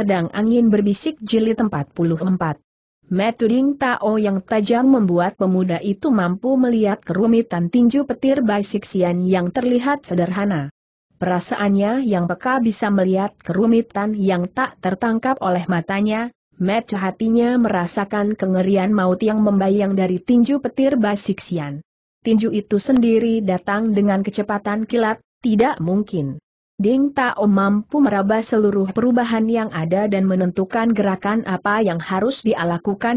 Pedang Angin Berbisik Jilid 44. Metuding Tao yang tajam membuat pemuda itu mampu melihat kerumitan tinju petir Sian yang terlihat sederhana. Perasaannya yang peka bisa melihat kerumitan yang tak tertangkap oleh matanya, Met hatinya merasakan kengerian maut yang membayang dari tinju petir Sian. Tinju itu sendiri datang dengan kecepatan kilat, tidak mungkin. Ding Tao mampu meraba seluruh perubahan yang ada dan menentukan gerakan apa yang harus dia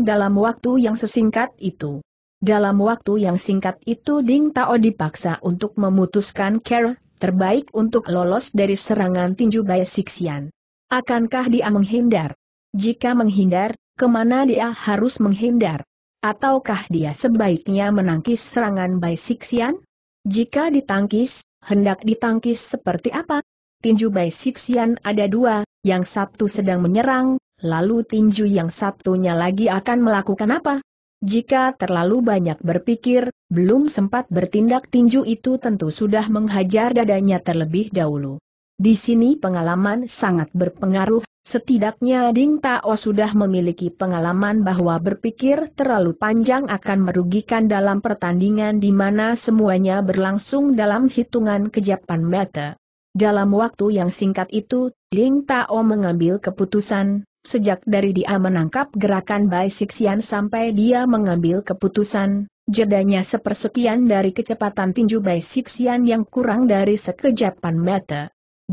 dalam waktu yang sesingkat itu. Dalam waktu yang singkat itu Ding Tao dipaksa untuk memutuskan care terbaik untuk lolos dari serangan tinju Bai Sixian. Akankah dia menghindar? Jika menghindar, kemana dia harus menghindar? Ataukah dia sebaiknya menangkis serangan Bai Sixian? Jika ditangkis, hendak ditangkis seperti apa? tinju Bai Sixian ada dua, yang satu sedang menyerang, lalu tinju yang satunya lagi akan melakukan apa? Jika terlalu banyak berpikir, belum sempat bertindak tinju itu tentu sudah menghajar dadanya terlebih dahulu. Di sini pengalaman sangat berpengaruh, setidaknya Ding Tao sudah memiliki pengalaman bahwa berpikir terlalu panjang akan merugikan dalam pertandingan di mana semuanya berlangsung dalam hitungan kejapan mata. Dalam waktu yang singkat itu, Ding Tao mengambil keputusan, sejak dari dia menangkap gerakan Bai Sixian sampai dia mengambil keputusan, jedanya sepersekian dari kecepatan tinju Bai Sixian yang kurang dari sekejapan mata.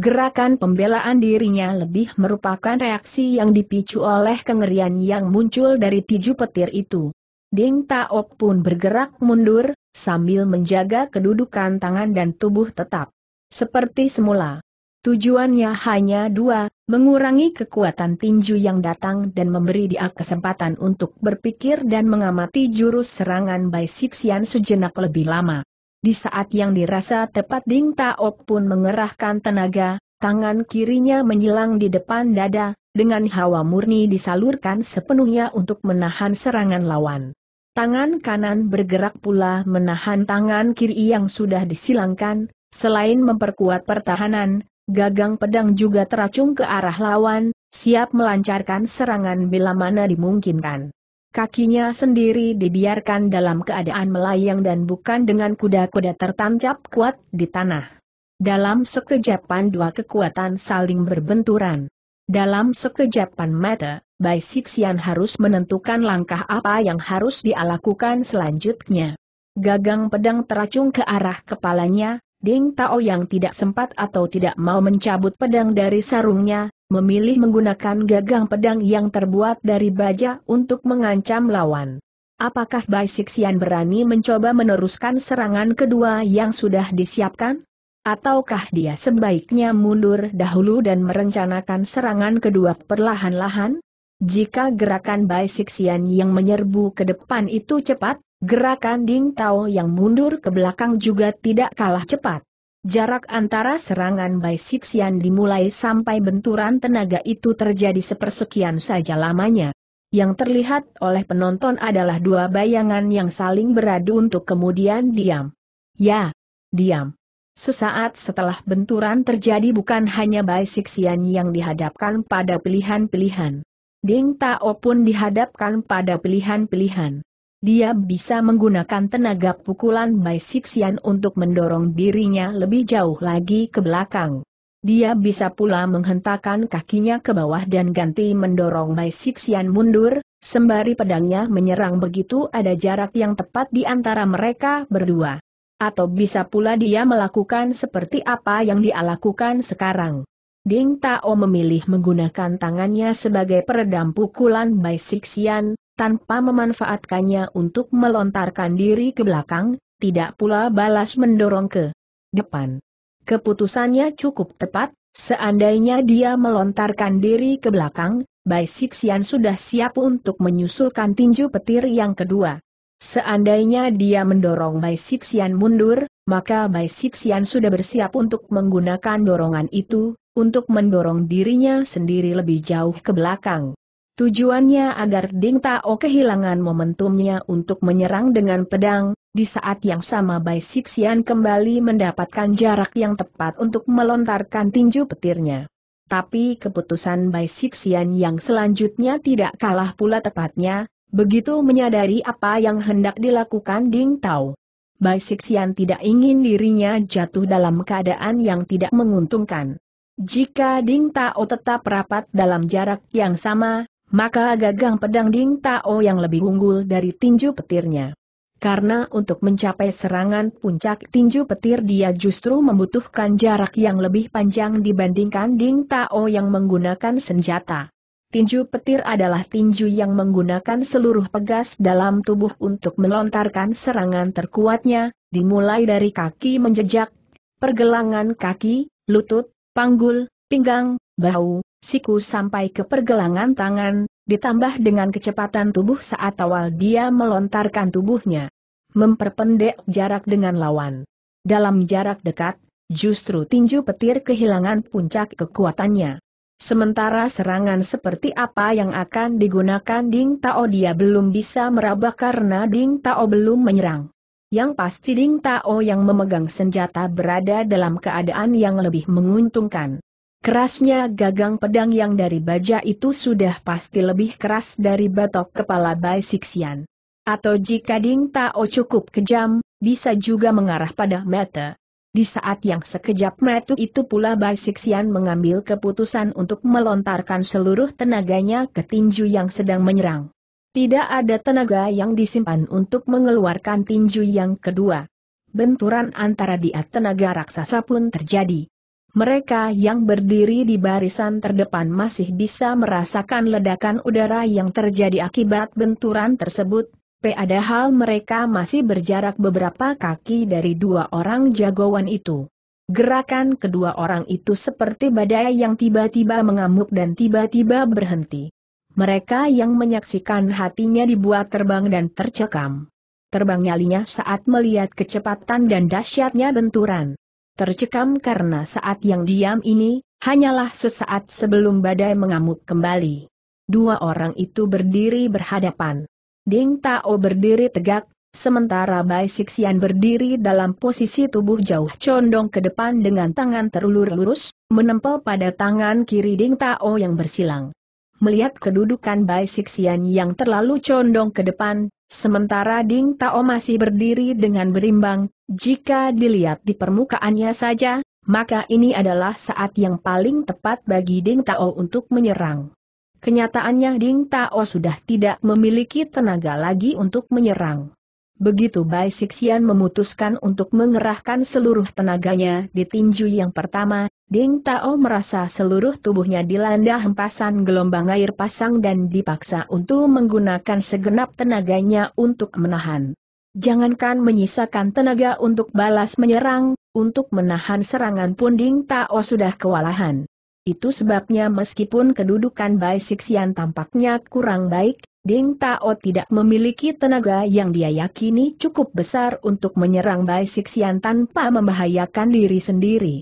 Gerakan pembelaan dirinya lebih merupakan reaksi yang dipicu oleh kengerian yang muncul dari tiju petir itu. Ding Tao pun bergerak mundur, sambil menjaga kedudukan tangan dan tubuh tetap. Seperti semula. Tujuannya hanya dua, mengurangi kekuatan tinju yang datang dan memberi dia kesempatan untuk berpikir dan mengamati jurus serangan Bai Sixian sejenak lebih lama. Di saat yang dirasa tepat Ding Taok pun mengerahkan tenaga, tangan kirinya menyilang di depan dada, dengan hawa murni disalurkan sepenuhnya untuk menahan serangan lawan. Tangan kanan bergerak pula menahan tangan kiri yang sudah disilangkan, Selain memperkuat pertahanan, gagang pedang juga teracung ke arah lawan, siap melancarkan serangan bila mana dimungkinkan. Kakinya sendiri dibiarkan dalam keadaan melayang dan bukan dengan kuda-kuda tertancap kuat di tanah. Dalam sekejapan dua kekuatan saling berbenturan. Dalam sekejapan mata, Bai Sixian harus menentukan langkah apa yang harus dilakukan selanjutnya. Gagang pedang teracung ke arah kepalanya, Ding Tao yang tidak sempat atau tidak mau mencabut pedang dari sarungnya, memilih menggunakan gagang pedang yang terbuat dari baja untuk mengancam lawan. Apakah Bai Sixian berani mencoba meneruskan serangan kedua yang sudah disiapkan? Ataukah dia sebaiknya mundur dahulu dan merencanakan serangan kedua perlahan-lahan? Jika gerakan Bai Sixian yang menyerbu ke depan itu cepat, Gerakan Ding Tao yang mundur ke belakang juga tidak kalah cepat. Jarak antara serangan Bai Sixian dimulai sampai benturan tenaga itu terjadi sepersekian saja lamanya. Yang terlihat oleh penonton adalah dua bayangan yang saling beradu untuk kemudian diam. Ya, diam. Sesaat setelah benturan terjadi bukan hanya Bai Sixian yang dihadapkan pada pilihan-pilihan. Ding Tao pun dihadapkan pada pilihan-pilihan. Dia bisa menggunakan tenaga pukulan Bai Sixian untuk mendorong dirinya lebih jauh lagi ke belakang. Dia bisa pula menghentakkan kakinya ke bawah dan ganti mendorong Bai Sixian mundur, sembari pedangnya menyerang begitu ada jarak yang tepat di antara mereka berdua. Atau bisa pula dia melakukan seperti apa yang dia lakukan sekarang. Ding Tao memilih menggunakan tangannya sebagai peredam pukulan Bai Sixian, tanpa memanfaatkannya untuk melontarkan diri ke belakang, tidak pula balas mendorong ke depan. Keputusannya cukup tepat, seandainya dia melontarkan diri ke belakang, Bai Sixian sudah siap untuk menyusulkan tinju petir yang kedua. Seandainya dia mendorong Bai Sixian mundur, maka Bai Sixian sudah bersiap untuk menggunakan dorongan itu, untuk mendorong dirinya sendiri lebih jauh ke belakang. Tujuannya agar Ding Tao kehilangan momentumnya untuk menyerang dengan pedang, di saat yang sama Bai Sixian kembali mendapatkan jarak yang tepat untuk melontarkan tinju petirnya. Tapi keputusan Bai Sixian yang selanjutnya tidak kalah pula tepatnya, begitu menyadari apa yang hendak dilakukan Ding Tao. Bai Sixian tidak ingin dirinya jatuh dalam keadaan yang tidak menguntungkan. Jika Ding Tao tetap rapat dalam jarak yang sama, maka gagang pedang Ding Tao yang lebih unggul dari tinju petirnya. Karena untuk mencapai serangan puncak tinju petir dia justru membutuhkan jarak yang lebih panjang dibandingkan Ding Tao yang menggunakan senjata. Tinju petir adalah tinju yang menggunakan seluruh pegas dalam tubuh untuk melontarkan serangan terkuatnya, dimulai dari kaki menjejak, pergelangan kaki, lutut, panggul, pinggang, bahu, siku sampai ke pergelangan tangan, ditambah dengan kecepatan tubuh saat awal dia melontarkan tubuhnya. Memperpendek jarak dengan lawan. Dalam jarak dekat, justru tinju petir kehilangan puncak kekuatannya. Sementara serangan seperti apa yang akan digunakan Ding Tao dia belum bisa meraba karena Ding Tao belum menyerang. Yang pasti Ding Tao yang memegang senjata berada dalam keadaan yang lebih menguntungkan. Kerasnya gagang pedang yang dari baja itu sudah pasti lebih keras dari batok kepala Bai Sixian. Atau jika Ding Tao cukup kejam, bisa juga mengarah pada mata. Di saat yang sekejap metu itu pula Bai Sixian mengambil keputusan untuk melontarkan seluruh tenaganya ke tinju yang sedang menyerang. Tidak ada tenaga yang disimpan untuk mengeluarkan tinju yang kedua. Benturan antara dia tenaga raksasa pun terjadi. Mereka yang berdiri di barisan terdepan masih bisa merasakan ledakan udara yang terjadi akibat benturan tersebut, padahal mereka masih berjarak beberapa kaki dari dua orang jagoan itu. Gerakan kedua orang itu seperti badai yang tiba-tiba mengamuk dan tiba-tiba berhenti. Mereka yang menyaksikan hatinya dibuat terbang dan tercekam. Terbangnya nyalinya saat melihat kecepatan dan dahsyatnya benturan tercekam karena saat yang diam ini, hanyalah sesaat sebelum badai mengamuk kembali. Dua orang itu berdiri berhadapan. Ding Tao berdiri tegak, sementara Bai Sixian berdiri dalam posisi tubuh jauh condong ke depan dengan tangan terulur lurus, menempel pada tangan kiri Ding Tao yang bersilang melihat kedudukan Bai Sixian yang terlalu condong ke depan, sementara Ding Tao masih berdiri dengan berimbang, jika dilihat di permukaannya saja, maka ini adalah saat yang paling tepat bagi Ding Tao untuk menyerang. Kenyataannya Ding Tao sudah tidak memiliki tenaga lagi untuk menyerang. Begitu Bai Sixian memutuskan untuk mengerahkan seluruh tenaganya di tinju yang pertama, Ding Tao merasa seluruh tubuhnya dilanda hempasan gelombang air pasang dan dipaksa untuk menggunakan segenap tenaganya untuk menahan. Jangankan menyisakan tenaga untuk balas menyerang, untuk menahan serangan pun Ding Tao sudah kewalahan. Itu sebabnya meskipun kedudukan Bai Sixian tampaknya kurang baik, Ding Tao tidak memiliki tenaga yang dia yakini cukup besar untuk menyerang Bai Sixian tanpa membahayakan diri sendiri.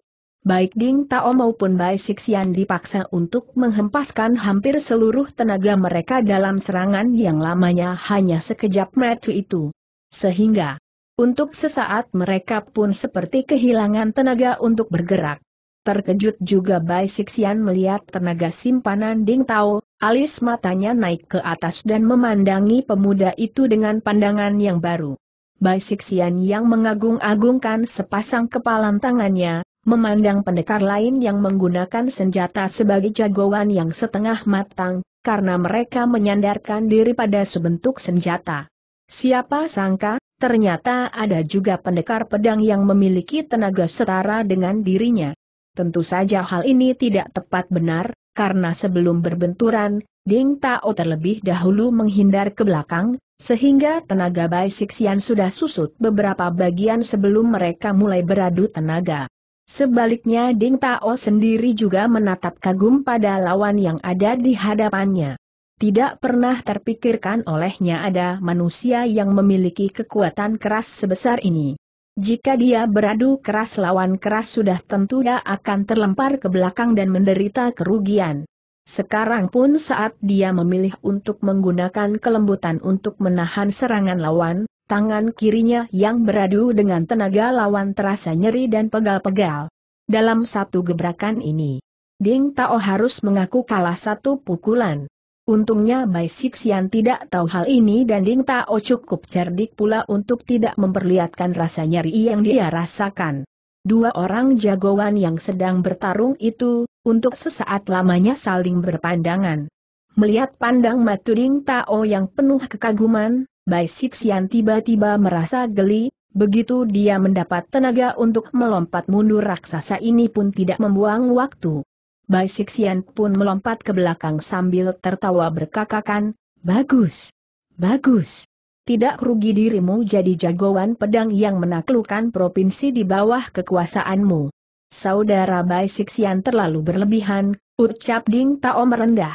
Baik Ding Tao maupun Bai Sixian dipaksa untuk menghempaskan hampir seluruh tenaga mereka dalam serangan yang lamanya hanya sekejap mata itu. Sehingga, untuk sesaat mereka pun seperti kehilangan tenaga untuk bergerak. Terkejut juga Bai Sixian melihat tenaga simpanan Ding Tao, alis matanya naik ke atas dan memandangi pemuda itu dengan pandangan yang baru. Bai Sixian yang mengagung-agungkan sepasang kepalan tangannya, memandang pendekar lain yang menggunakan senjata sebagai jagoan yang setengah matang, karena mereka menyandarkan diri pada sebentuk senjata. Siapa sangka, ternyata ada juga pendekar pedang yang memiliki tenaga setara dengan dirinya. Tentu saja hal ini tidak tepat benar, karena sebelum berbenturan, Ding Tao terlebih dahulu menghindar ke belakang, sehingga tenaga Bai Sixian sudah susut beberapa bagian sebelum mereka mulai beradu tenaga. Sebaliknya Ding Tao sendiri juga menatap kagum pada lawan yang ada di hadapannya. Tidak pernah terpikirkan olehnya ada manusia yang memiliki kekuatan keras sebesar ini. Jika dia beradu keras lawan keras sudah tentu dia akan terlempar ke belakang dan menderita kerugian. Sekarang pun saat dia memilih untuk menggunakan kelembutan untuk menahan serangan lawan, tangan kirinya yang beradu dengan tenaga lawan terasa nyeri dan pegal-pegal. Dalam satu gebrakan ini, Ding Tao harus mengaku kalah satu pukulan. Untungnya Bai Sixian tidak tahu hal ini dan Ding Tao cukup cerdik pula untuk tidak memperlihatkan rasa nyeri yang dia rasakan. Dua orang jagoan yang sedang bertarung itu, untuk sesaat lamanya saling berpandangan. Melihat pandang mata Ding Tao yang penuh kekaguman, Bai Sixian tiba-tiba merasa geli, begitu dia mendapat tenaga untuk melompat mundur raksasa ini pun tidak membuang waktu. Bai Sixian pun melompat ke belakang sambil tertawa berkakakan, Bagus! Bagus! Tidak rugi dirimu jadi jagoan pedang yang menaklukkan provinsi di bawah kekuasaanmu. Saudara Bai Sixian terlalu berlebihan, ucap Ding Tao merendah.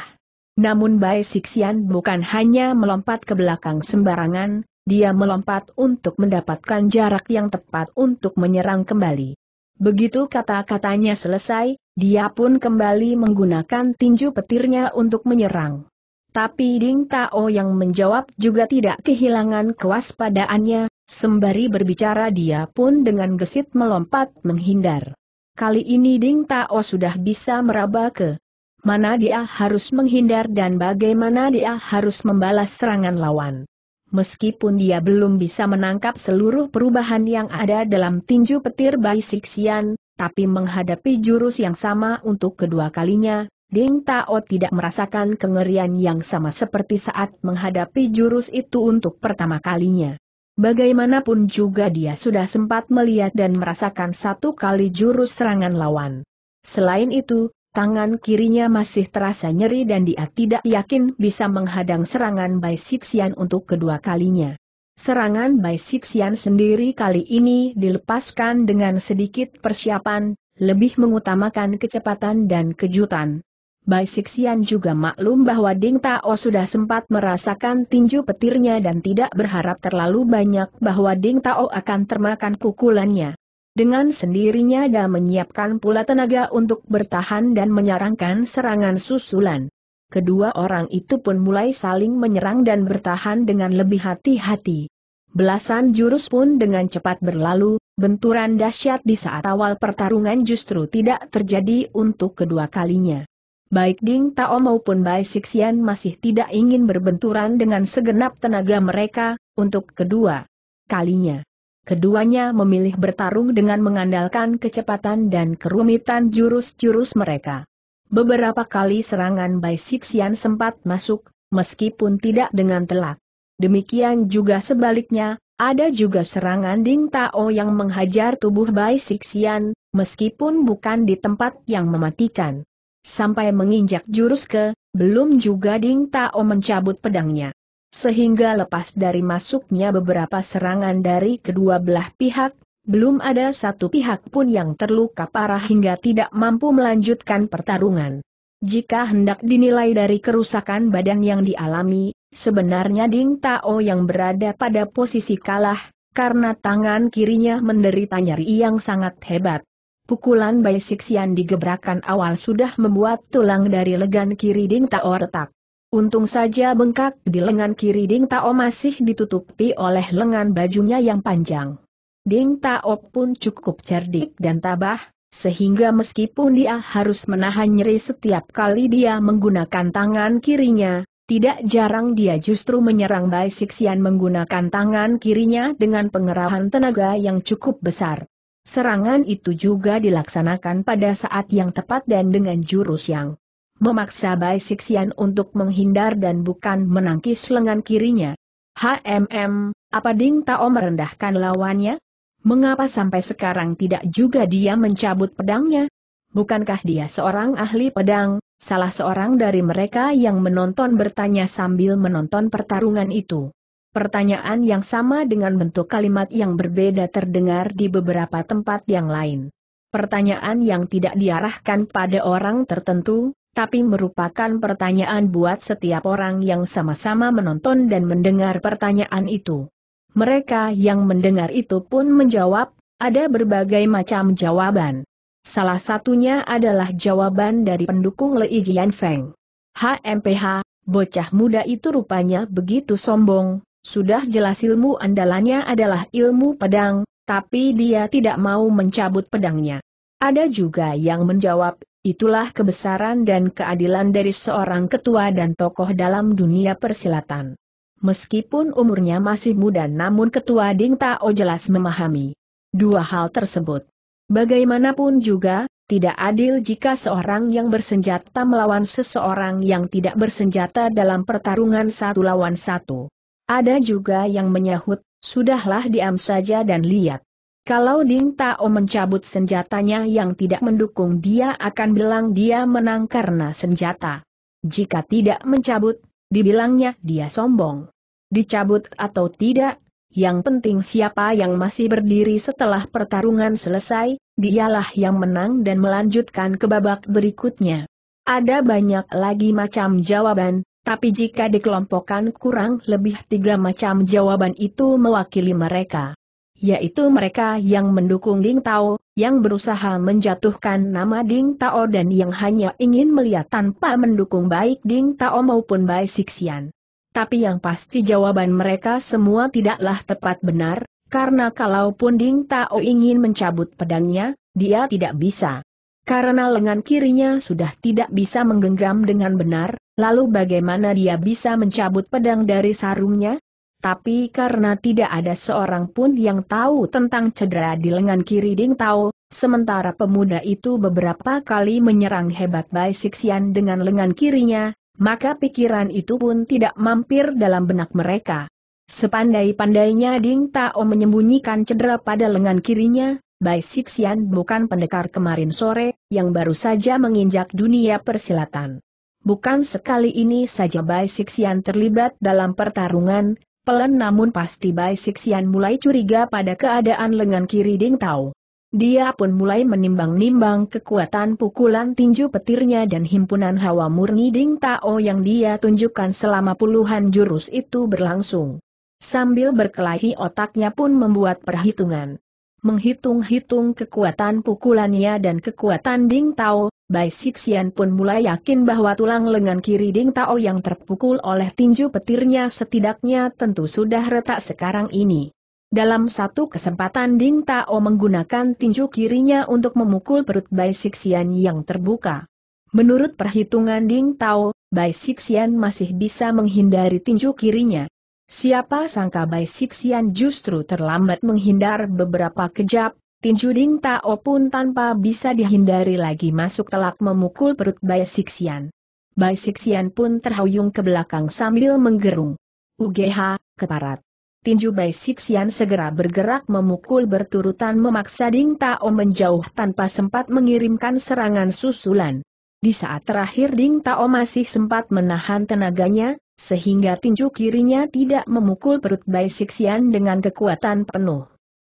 Namun Bai Sixian bukan hanya melompat ke belakang sembarangan, dia melompat untuk mendapatkan jarak yang tepat untuk menyerang kembali. Begitu kata-katanya selesai, dia pun kembali menggunakan tinju petirnya untuk menyerang. Tapi Ding Tao yang menjawab juga tidak kehilangan kewaspadaannya, sembari berbicara dia pun dengan gesit melompat menghindar. Kali ini Ding Tao sudah bisa meraba ke mana dia harus menghindar dan bagaimana dia harus membalas serangan lawan. Meskipun dia belum bisa menangkap seluruh perubahan yang ada dalam tinju petir Bai Sixian, tapi menghadapi jurus yang sama untuk kedua kalinya, Ding Tao tidak merasakan kengerian yang sama seperti saat menghadapi jurus itu untuk pertama kalinya. Bagaimanapun juga dia sudah sempat melihat dan merasakan satu kali jurus serangan lawan. Selain itu, tangan kirinya masih terasa nyeri dan dia tidak yakin bisa menghadang serangan Bai Sixian untuk kedua kalinya. Serangan Bai Sixian sendiri kali ini dilepaskan dengan sedikit persiapan, lebih mengutamakan kecepatan dan kejutan. Bai Sixian juga maklum bahwa Ding Tao sudah sempat merasakan tinju petirnya dan tidak berharap terlalu banyak bahwa Ding Tao akan termakan pukulannya. Dengan sendirinya dia menyiapkan pula tenaga untuk bertahan dan menyarankan serangan susulan kedua orang itu pun mulai saling menyerang dan bertahan dengan lebih hati-hati. Belasan jurus pun dengan cepat berlalu, benturan dahsyat di saat awal pertarungan justru tidak terjadi untuk kedua kalinya. Baik Ding Tao maupun Bai Sixian masih tidak ingin berbenturan dengan segenap tenaga mereka, untuk kedua kalinya. Keduanya memilih bertarung dengan mengandalkan kecepatan dan kerumitan jurus-jurus mereka. Beberapa kali serangan Bai Sixian sempat masuk, meskipun tidak dengan telak. Demikian juga sebaliknya, ada juga serangan Ding Tao yang menghajar tubuh Bai Sixian, meskipun bukan di tempat yang mematikan. Sampai menginjak jurus ke, belum juga Ding Tao mencabut pedangnya. Sehingga lepas dari masuknya beberapa serangan dari kedua belah pihak, belum ada satu pihak pun yang terluka parah hingga tidak mampu melanjutkan pertarungan. Jika hendak dinilai dari kerusakan badan yang dialami, sebenarnya Ding Tao yang berada pada posisi kalah, karena tangan kirinya menderita nyeri yang sangat hebat. Pukulan Bai Sixian digebrakan awal sudah membuat tulang dari lengan kiri Ding Tao retak. Untung saja bengkak di lengan kiri Ding Tao masih ditutupi oleh lengan bajunya yang panjang. Ding Tao pun cukup cerdik dan tabah, sehingga meskipun dia harus menahan nyeri setiap kali dia menggunakan tangan kirinya, tidak jarang dia justru menyerang Bai Sixian menggunakan tangan kirinya dengan pengerahan tenaga yang cukup besar. Serangan itu juga dilaksanakan pada saat yang tepat dan dengan jurus yang memaksa Bai Sixian untuk menghindar dan bukan menangkis lengan kirinya. HMM, apa Ding Tao merendahkan lawannya? Mengapa sampai sekarang tidak juga dia mencabut pedangnya? Bukankah dia seorang ahli pedang? Salah seorang dari mereka yang menonton bertanya sambil menonton pertarungan itu. Pertanyaan yang sama dengan bentuk kalimat yang berbeda terdengar di beberapa tempat yang lain. Pertanyaan yang tidak diarahkan pada orang tertentu, tapi merupakan pertanyaan buat setiap orang yang sama-sama menonton dan mendengar pertanyaan itu. Mereka yang mendengar itu pun menjawab, ada berbagai macam jawaban. Salah satunya adalah jawaban dari pendukung Lei Feng. HMPH, bocah muda itu rupanya begitu sombong, sudah jelas ilmu andalannya adalah ilmu pedang, tapi dia tidak mau mencabut pedangnya. Ada juga yang menjawab, itulah kebesaran dan keadilan dari seorang ketua dan tokoh dalam dunia persilatan. Meskipun umurnya masih muda namun ketua Ding Tao jelas memahami dua hal tersebut. Bagaimanapun juga, tidak adil jika seorang yang bersenjata melawan seseorang yang tidak bersenjata dalam pertarungan satu lawan satu. Ada juga yang menyahut, sudahlah diam saja dan lihat. Kalau Ding Tao mencabut senjatanya yang tidak mendukung dia akan bilang dia menang karena senjata. Jika tidak mencabut, dibilangnya dia sombong dicabut atau tidak, yang penting siapa yang masih berdiri setelah pertarungan selesai, dialah yang menang dan melanjutkan ke babak berikutnya. Ada banyak lagi macam jawaban, tapi jika dikelompokkan kurang lebih tiga macam jawaban itu mewakili mereka. Yaitu mereka yang mendukung Ding Tao, yang berusaha menjatuhkan nama Ding Tao dan yang hanya ingin melihat tanpa mendukung baik Ding Tao maupun Bai Sixian tapi yang pasti jawaban mereka semua tidaklah tepat benar, karena kalaupun Ding Tao ingin mencabut pedangnya, dia tidak bisa. Karena lengan kirinya sudah tidak bisa menggenggam dengan benar, lalu bagaimana dia bisa mencabut pedang dari sarungnya? Tapi karena tidak ada seorang pun yang tahu tentang cedera di lengan kiri Ding Tao, sementara pemuda itu beberapa kali menyerang hebat Bai Sixian dengan lengan kirinya, maka pikiran itu pun tidak mampir dalam benak mereka. Sepandai-pandainya Ding Tao menyembunyikan cedera pada lengan kirinya, Bai Sixian bukan pendekar kemarin sore, yang baru saja menginjak dunia persilatan. Bukan sekali ini saja Bai Sixian terlibat dalam pertarungan, pelan namun pasti Bai Sixian mulai curiga pada keadaan lengan kiri Ding Tao. Dia pun mulai menimbang-nimbang kekuatan pukulan tinju petirnya dan himpunan hawa murni Ding Tao yang dia tunjukkan selama puluhan jurus itu berlangsung. Sambil berkelahi otaknya pun membuat perhitungan. Menghitung-hitung kekuatan pukulannya dan kekuatan Ding Tao, Bai Sixian pun mulai yakin bahwa tulang lengan kiri Ding Tao yang terpukul oleh tinju petirnya setidaknya tentu sudah retak sekarang ini. Dalam satu kesempatan Ding Tao menggunakan tinju kirinya untuk memukul perut Bai Sixian yang terbuka. Menurut perhitungan Ding Tao, Bai Sixian masih bisa menghindari tinju kirinya. Siapa sangka Bai Sixian justru terlambat menghindar beberapa kejap, tinju Ding Tao pun tanpa bisa dihindari lagi masuk telak memukul perut Bai Sixian. Bai Sixian pun terhuyung ke belakang sambil menggerung. UGH, keparat tinju Bai Sixian segera bergerak memukul berturutan memaksa Ding Tao menjauh tanpa sempat mengirimkan serangan susulan. Di saat terakhir Ding Tao masih sempat menahan tenaganya, sehingga tinju kirinya tidak memukul perut Bai Sixian dengan kekuatan penuh.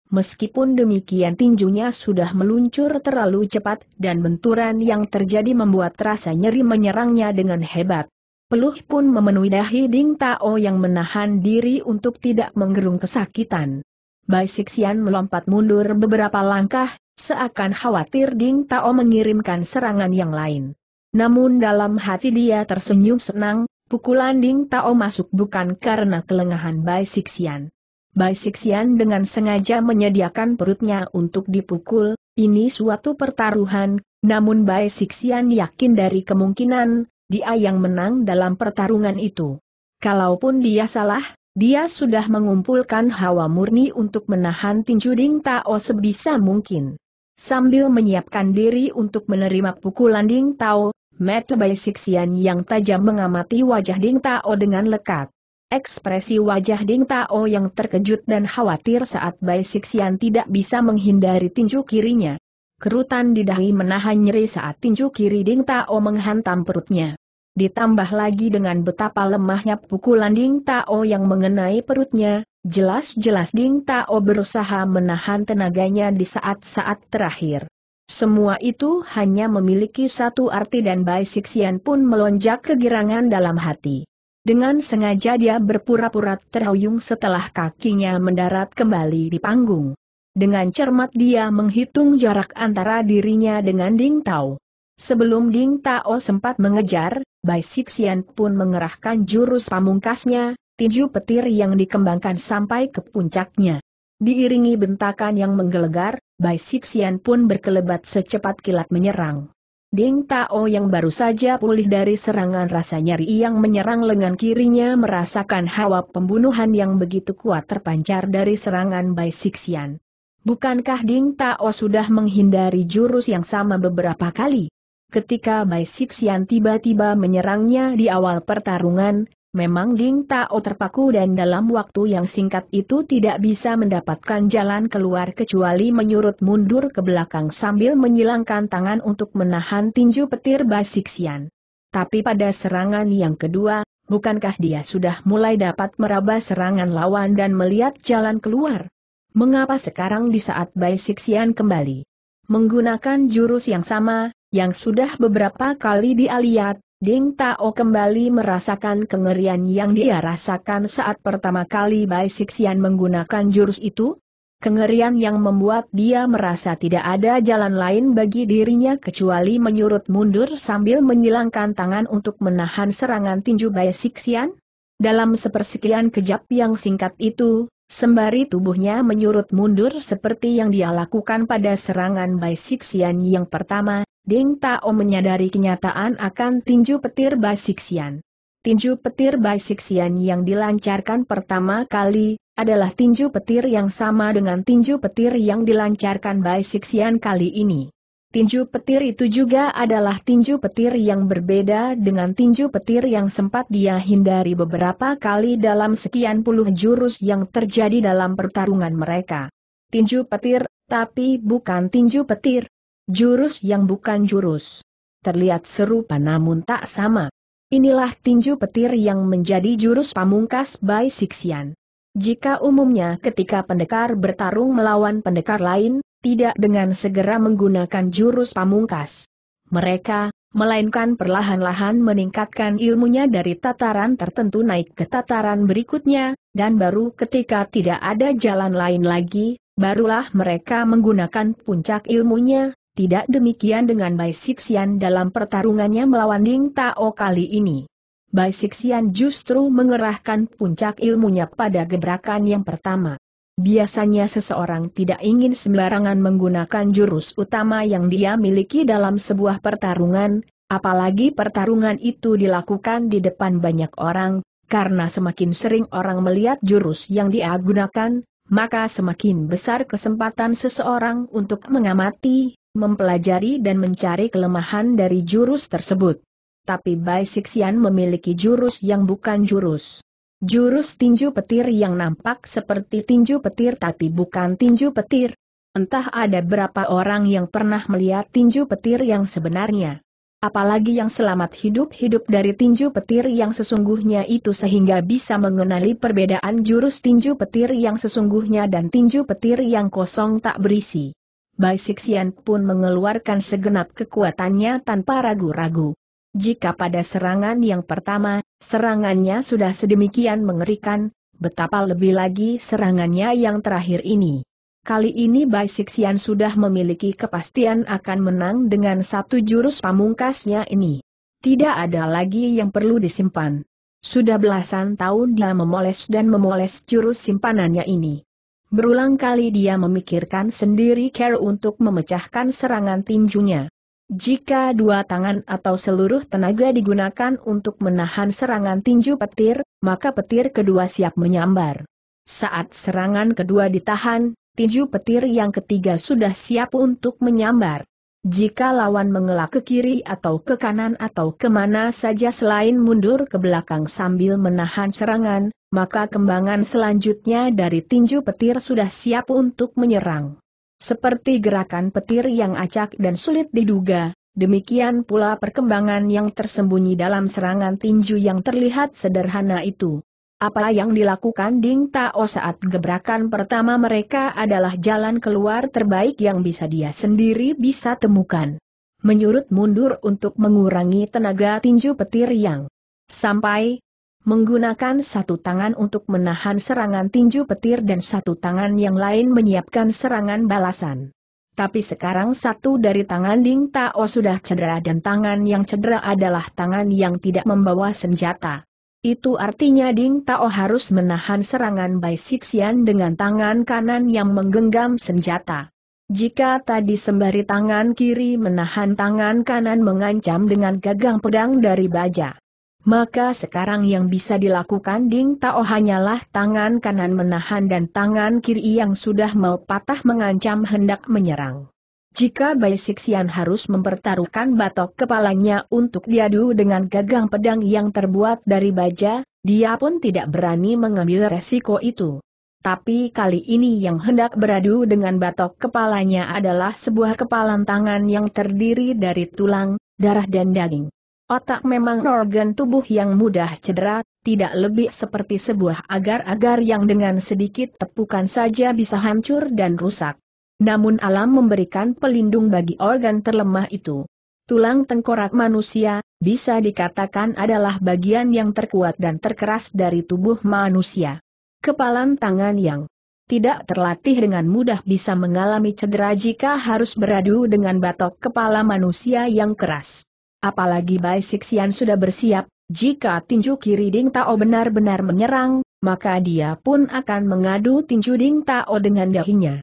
Meskipun demikian tinjunya sudah meluncur terlalu cepat dan benturan yang terjadi membuat rasa nyeri menyerangnya dengan hebat peluh pun memenuhi dahi Ding Tao yang menahan diri untuk tidak menggerung kesakitan. Bai Sixian melompat mundur beberapa langkah, seakan khawatir Ding Tao mengirimkan serangan yang lain. Namun dalam hati dia tersenyum senang, pukulan Ding Tao masuk bukan karena kelengahan Bai Sixian. Bai Sixian dengan sengaja menyediakan perutnya untuk dipukul, ini suatu pertaruhan, namun Bai Sixian yakin dari kemungkinan, dia yang menang dalam pertarungan itu. Kalaupun dia salah, dia sudah mengumpulkan hawa murni untuk menahan tinju Ding Tao sebisa mungkin. Sambil menyiapkan diri untuk menerima pukulan Ding Tao, Mata Bai Sixian yang tajam mengamati wajah Ding Tao dengan lekat. Ekspresi wajah Ding Tao yang terkejut dan khawatir saat Bai Sixian tidak bisa menghindari tinju kirinya. Kerutan di dahi menahan nyeri saat tinju kiri Ding Tao menghantam perutnya ditambah lagi dengan betapa lemahnya pukulan Ding Tao yang mengenai perutnya, jelas-jelas Ding Tao berusaha menahan tenaganya di saat-saat terakhir. Semua itu hanya memiliki satu arti dan Bai Sixian pun melonjak kegirangan dalam hati. Dengan sengaja dia berpura-pura terhuyung setelah kakinya mendarat kembali di panggung. Dengan cermat dia menghitung jarak antara dirinya dengan Ding Tao. Sebelum Ding Tao sempat mengejar, Bai Sixian pun mengerahkan jurus pamungkasnya, tinju petir yang dikembangkan sampai ke puncaknya. Diiringi bentakan yang menggelegar, Bai Sixian pun berkelebat secepat kilat menyerang. Ding Tao yang baru saja pulih dari serangan rasa nyeri yang menyerang lengan kirinya merasakan hawa pembunuhan yang begitu kuat terpancar dari serangan Bai Sixian. Bukankah Ding Tao sudah menghindari jurus yang sama beberapa kali? Ketika Bai Sixian tiba-tiba menyerangnya di awal pertarungan, memang Ding Tao terpaku dan dalam waktu yang singkat itu tidak bisa mendapatkan jalan keluar kecuali menyurut mundur ke belakang sambil menyilangkan tangan untuk menahan tinju petir Bai Sixian. Tapi pada serangan yang kedua, bukankah dia sudah mulai dapat meraba serangan lawan dan melihat jalan keluar? Mengapa sekarang di saat Bai Sixian kembali menggunakan jurus yang sama, yang sudah beberapa kali dia lihat, Ding Tao kembali merasakan kengerian yang dia rasakan saat pertama kali Bai Sixian menggunakan jurus itu, kengerian yang membuat dia merasa tidak ada jalan lain bagi dirinya kecuali menyurut mundur sambil menyilangkan tangan untuk menahan serangan tinju Bai Sixian. Dalam sepersekian kejap yang singkat itu, sembari tubuhnya menyurut mundur seperti yang dia lakukan pada serangan Bai Sixian yang pertama, Ding Tao menyadari kenyataan akan tinju petir Basiksian. Tinju petir Basiksian yang dilancarkan pertama kali, adalah tinju petir yang sama dengan tinju petir yang dilancarkan Basiksian kali ini. Tinju petir itu juga adalah tinju petir yang berbeda dengan tinju petir yang sempat dia hindari beberapa kali dalam sekian puluh jurus yang terjadi dalam pertarungan mereka. Tinju petir, tapi bukan tinju petir, jurus yang bukan jurus. Terlihat serupa namun tak sama. Inilah tinju petir yang menjadi jurus pamungkas Bai Sixian. Jika umumnya ketika pendekar bertarung melawan pendekar lain, tidak dengan segera menggunakan jurus pamungkas. Mereka, melainkan perlahan-lahan meningkatkan ilmunya dari tataran tertentu naik ke tataran berikutnya, dan baru ketika tidak ada jalan lain lagi, barulah mereka menggunakan puncak ilmunya, tidak demikian dengan Bai Sixian dalam pertarungannya melawan Ding Tao kali ini. Bai Sixian justru mengerahkan puncak ilmunya pada gebrakan yang pertama. Biasanya seseorang tidak ingin sembarangan menggunakan jurus utama yang dia miliki dalam sebuah pertarungan, apalagi pertarungan itu dilakukan di depan banyak orang, karena semakin sering orang melihat jurus yang dia gunakan, maka semakin besar kesempatan seseorang untuk mengamati, mempelajari dan mencari kelemahan dari jurus tersebut. Tapi Bai Sixian memiliki jurus yang bukan jurus. Jurus tinju petir yang nampak seperti tinju petir tapi bukan tinju petir. Entah ada berapa orang yang pernah melihat tinju petir yang sebenarnya. Apalagi yang selamat hidup-hidup dari tinju petir yang sesungguhnya itu sehingga bisa mengenali perbedaan jurus tinju petir yang sesungguhnya dan tinju petir yang kosong tak berisi. Bai Sixian pun mengeluarkan segenap kekuatannya tanpa ragu-ragu. Jika pada serangan yang pertama, serangannya sudah sedemikian mengerikan, betapa lebih lagi serangannya yang terakhir ini. Kali ini Bai Sixian sudah memiliki kepastian akan menang dengan satu jurus pamungkasnya ini. Tidak ada lagi yang perlu disimpan. Sudah belasan tahun dia memoles dan memoles jurus simpanannya ini. Berulang kali dia memikirkan sendiri care untuk memecahkan serangan tinjunya. Jika dua tangan atau seluruh tenaga digunakan untuk menahan serangan tinju petir, maka petir kedua siap menyambar. Saat serangan kedua ditahan, tinju petir yang ketiga sudah siap untuk menyambar. Jika lawan mengelak ke kiri atau ke kanan atau kemana saja selain mundur ke belakang sambil menahan serangan, maka kembangan selanjutnya dari tinju petir sudah siap untuk menyerang. Seperti gerakan petir yang acak dan sulit diduga, demikian pula perkembangan yang tersembunyi dalam serangan tinju yang terlihat sederhana itu. Apa yang dilakukan Ding Tao saat gebrakan pertama mereka adalah jalan keluar terbaik yang bisa dia sendiri bisa temukan. Menyurut mundur untuk mengurangi tenaga tinju petir yang sampai menggunakan satu tangan untuk menahan serangan tinju petir dan satu tangan yang lain menyiapkan serangan balasan. Tapi sekarang satu dari tangan Ding Tao sudah cedera dan tangan yang cedera adalah tangan yang tidak membawa senjata. Itu artinya Ding Tao harus menahan serangan Bai Sixian dengan tangan kanan yang menggenggam senjata. Jika tadi sembari tangan kiri menahan tangan kanan mengancam dengan gagang pedang dari baja. Maka sekarang yang bisa dilakukan Ding Tao hanyalah tangan kanan menahan dan tangan kiri yang sudah mau patah mengancam hendak menyerang. Jika Bai Siksian harus mempertaruhkan batok kepalanya untuk diadu dengan gagang pedang yang terbuat dari baja, dia pun tidak berani mengambil resiko itu. Tapi kali ini yang hendak beradu dengan batok kepalanya adalah sebuah kepalan tangan yang terdiri dari tulang, darah dan daging. Otak memang organ tubuh yang mudah cedera, tidak lebih seperti sebuah agar-agar yang dengan sedikit tepukan saja bisa hancur dan rusak. Namun alam memberikan pelindung bagi organ terlemah itu. Tulang tengkorak manusia, bisa dikatakan adalah bagian yang terkuat dan terkeras dari tubuh manusia. Kepalan tangan yang tidak terlatih dengan mudah bisa mengalami cedera jika harus beradu dengan batok kepala manusia yang keras. Apalagi Bai Sixian sudah bersiap, jika tinju kiri Ding Tao benar-benar menyerang, maka dia pun akan mengadu tinju Ding Tao dengan dahinya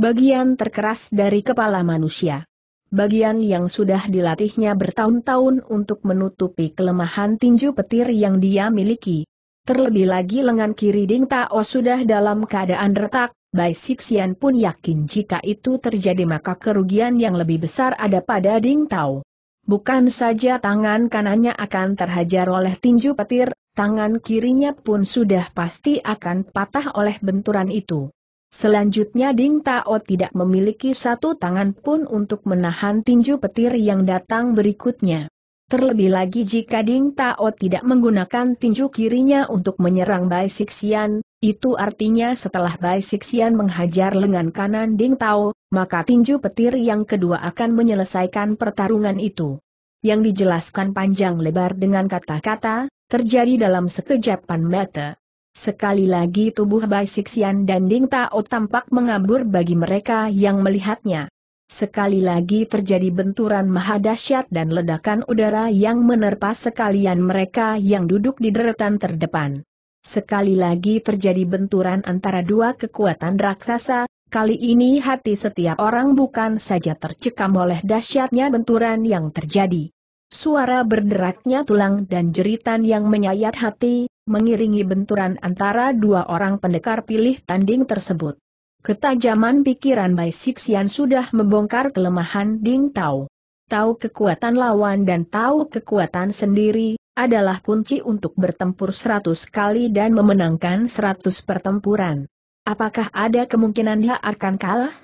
bagian terkeras dari kepala manusia. Bagian yang sudah dilatihnya bertahun-tahun untuk menutupi kelemahan tinju petir yang dia miliki. Terlebih lagi lengan kiri Ding Tao sudah dalam keadaan retak, Bai Sixian pun yakin jika itu terjadi maka kerugian yang lebih besar ada pada Ding Tao. Bukan saja tangan kanannya akan terhajar oleh tinju petir, tangan kirinya pun sudah pasti akan patah oleh benturan itu. Selanjutnya Ding Tao tidak memiliki satu tangan pun untuk menahan tinju petir yang datang berikutnya. Terlebih lagi jika Ding Tao tidak menggunakan tinju kirinya untuk menyerang Bai Sixian, itu artinya setelah Bai Sixian menghajar lengan kanan Ding Tao, maka tinju petir yang kedua akan menyelesaikan pertarungan itu. Yang dijelaskan panjang lebar dengan kata-kata, terjadi dalam sekejapan mata. Sekali lagi tubuh Bai Sixian dan Ding Tao tampak mengabur bagi mereka yang melihatnya. Sekali lagi terjadi benturan maha mahadasyat dan ledakan udara yang menerpa sekalian mereka yang duduk di deretan terdepan. Sekali lagi terjadi benturan antara dua kekuatan raksasa, kali ini hati setiap orang bukan saja tercekam oleh dahsyatnya benturan yang terjadi. Suara berderaknya tulang dan jeritan yang menyayat hati, mengiringi benturan antara dua orang pendekar pilih tanding tersebut. Ketajaman pikiran Bai Sixian sudah membongkar kelemahan Ding Tao. Tahu kekuatan lawan dan tahu kekuatan sendiri, adalah kunci untuk bertempur seratus kali dan memenangkan seratus pertempuran. Apakah ada kemungkinan dia akan kalah?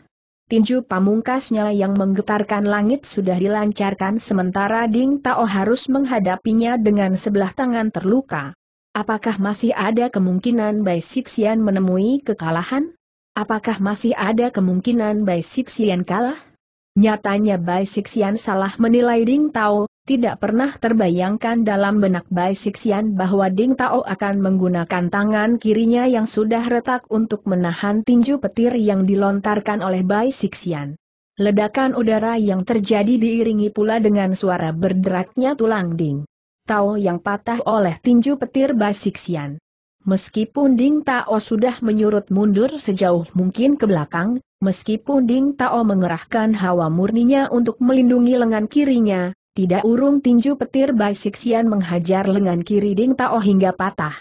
Tinju pamungkasnya yang menggetarkan langit sudah dilancarkan sementara Ding Tao harus menghadapinya dengan sebelah tangan terluka. Apakah masih ada kemungkinan Bai Sipsian menemui kekalahan? Apakah masih ada kemungkinan Bai Sipsian kalah? Nyatanya Bai Sixian salah menilai Ding Tao, tidak pernah terbayangkan dalam benak Bai Sixian bahwa Ding Tao akan menggunakan tangan kirinya yang sudah retak untuk menahan tinju petir yang dilontarkan oleh Bai Sixian. Ledakan udara yang terjadi diiringi pula dengan suara berderaknya tulang Ding Tao yang patah oleh tinju petir Basiksian. Meskipun Ding Tao sudah menyurut mundur sejauh mungkin ke belakang, meskipun Ding Tao mengerahkan hawa murninya untuk melindungi lengan kirinya, tidak urung tinju petir Basiksian menghajar lengan kiri Ding Tao hingga patah.